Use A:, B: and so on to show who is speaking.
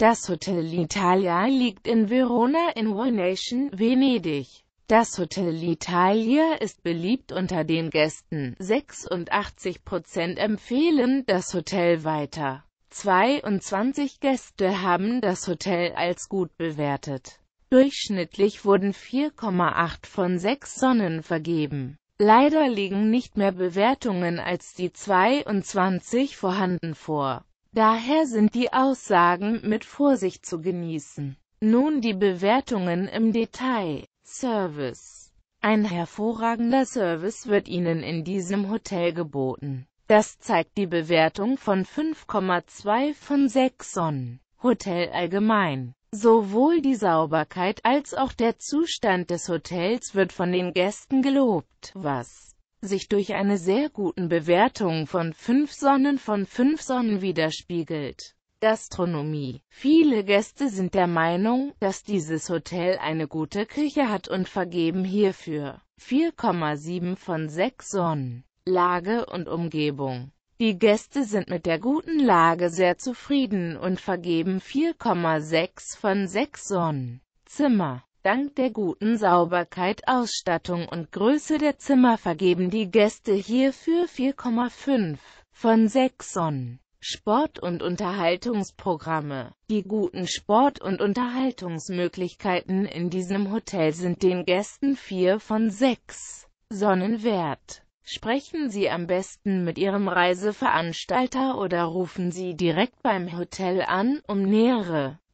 A: Das Hotel Italia liegt in Verona in One Nation, Venedig. Das Hotel Italia ist beliebt unter den Gästen. 86% empfehlen das Hotel weiter. 22 Gäste haben das Hotel als gut bewertet. Durchschnittlich wurden 4,8 von 6 Sonnen vergeben. Leider liegen nicht mehr Bewertungen als die 22 vorhanden vor. Daher sind die Aussagen mit Vorsicht zu genießen. Nun die Bewertungen im Detail. Service. Ein hervorragender Service wird Ihnen in diesem Hotel geboten. Das zeigt die Bewertung von 5,2 von 6 Sonnen. Hotel allgemein. Sowohl die Sauberkeit als auch der Zustand des Hotels wird von den Gästen gelobt, was sich durch eine sehr guten Bewertung von 5 Sonnen von 5 Sonnen widerspiegelt. Gastronomie. Viele Gäste sind der Meinung, dass dieses Hotel eine gute Küche hat und vergeben hierfür 4,7 von 6 Sonnen. Lage und Umgebung. Die Gäste sind mit der guten Lage sehr zufrieden und vergeben 4,6 von 6 Sonnen. Zimmer. Dank der guten Sauberkeit, Ausstattung und Größe der Zimmer vergeben die Gäste hierfür 4,5 von 6 Sonnen. Sport- und Unterhaltungsprogramme. Die guten Sport- und Unterhaltungsmöglichkeiten in diesem Hotel sind den Gästen 4 von 6 Sonnen wert. Sprechen Sie am besten mit Ihrem Reiseveranstalter oder rufen Sie direkt beim Hotel an, um nähere